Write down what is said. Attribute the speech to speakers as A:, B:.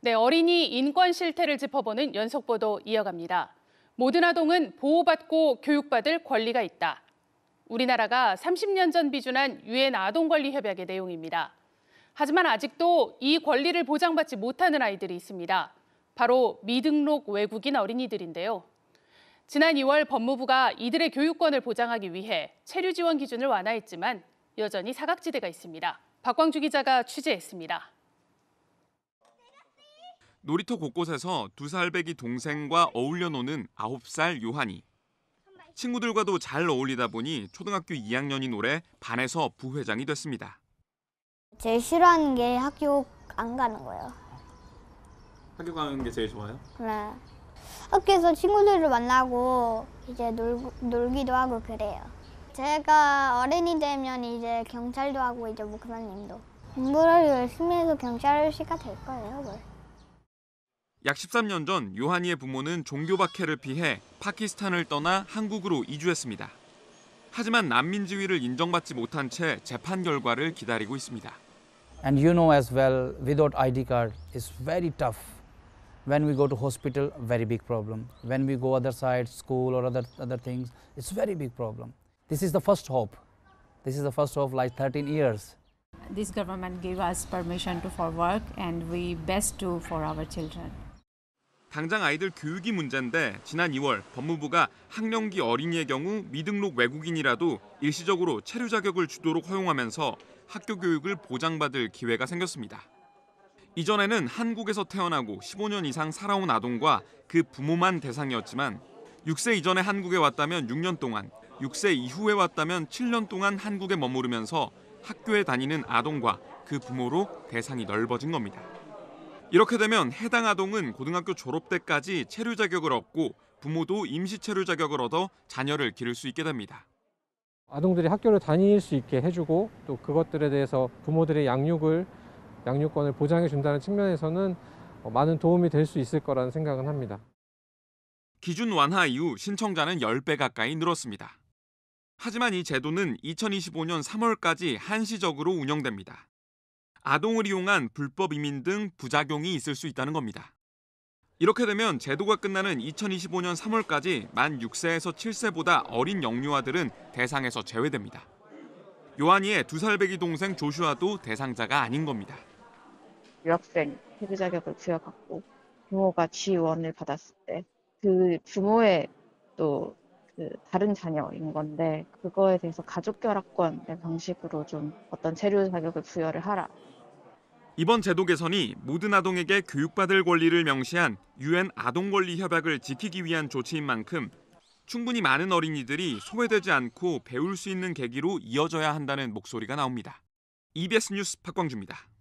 A: 네, 어린이 인권 실태를 짚어보는 연속 보도 이어갑니다. 모든 아동은 보호받고 교육받을 권리가 있다. 우리나라가 30년 전 비준한 유엔 아동권리 협약의 내용입니다. 하지만 아직도 이 권리를 보장받지 못하는 아이들이 있습니다. 바로 미등록 외국인 어린이들인데요. 지난 2월 법무부가 이들의 교육권을 보장하기 위해 체류 지원 기준을 완화했지만 여전히 사각지대가 있습니다. 박광주 기자가 취재했습니다.
B: 놀이터 곳곳에서 두 살배기 동생과 어울려 노는 9살 요한이. 친구들과도 잘 어울리다 보니 초등학교 2학년인 올해 반에서 부회장이 됐습니다.
A: 제일 싫어하는 게 학교 안 가는 거예요.
B: 학교 가는 게 제일 좋아요?
A: 네. 학교에서 친구들을 만나고 이제 놀, 놀기도 하고 그래요. 제가 어른이 되면 이제 경찰도 하고 이제 목사님도
B: 뭐 공부를 열심히 해서 경찰씨가 될 거예요. 뭘. 약 13년 전 요하니의 부모는 종교 박해를 피해 파키스탄을 떠나 한국으로 이주했습니다. 하지만 난민 지위를 인정받지 못한 채 재판 결과를 기다리고 있습니다.
A: And you know as well, without ID card is very tough. When we go to hospital, very big problem. When we go other side, school or other other things, it's very big problem. This is the first hope. This is the first hope like 13 years. This government gave us permission to for work and we best do for our children.
B: 당장 아이들 교육이 문제인데 지난 2월 법무부가 학령기 어린이의 경우 미등록 외국인이라도 일시적으로 체류 자격을 주도록 허용하면서 학교 교육을 보장받을 기회가 생겼습니다. 이전에는 한국에서 태어나고 15년 이상 살아온 아동과 그 부모만 대상이었지만 6세 이전에 한국에 왔다면 6년 동안, 6세 이후에 왔다면 7년 동안 한국에 머무르면서 학교에 다니는 아동과 그 부모로 대상이 넓어진 겁니다. 이렇게 되면 해당 아동은 고등학교 졸업 때까지 체류 자격을 얻고 부모도 임시 체류 자격을 얻어 자녀를 기를 수 있게 됩니다. 아동들이 학교를 다닐 수 있게 해주고 또 그것들에 대해서 부모들의 양육을 양육권을 보장해 준다는 측면에서는 어, 많은 도움이 될 수 있을 거라는 생각은 합니다. 기준 완화 이후 신청자는 10배 가까이 늘었습니다. 하지만 이 제도는 2025년 3월까지 한시적으로 운영됩니다. 아동을 이용한 불법 이민 등 부작용이 있을 수 있다는 겁니다. 이렇게 되면 제도가 끝나는 2025년 3월까지 만 6세에서 7세보다 어린 영유아들은 대상에서 제외됩니다. 요한이의 두살 배기 동생 조슈아도 대상자가 아닌 겁니다.
A: 유학생 해비 자격을 부여받고 부모가 지원을 받았을 때 그 부모의 또그 다른 자녀인 건데 그거에 대해서 가족 결합권 의 방식으로 좀 어떤 체류 자격을 부여를 하라
B: 이번 제도 개선이 모든 아동에게 교육받을 권리를 명시한 유엔 아동 권리 협약을 지키기 위한 조치인 만큼 충분히 많은 어린이들이 소외되지 않고 배울 수 있는 계기로 이어져야 한다는 목소리가 나옵니다. EBS 뉴스 박광주입니다.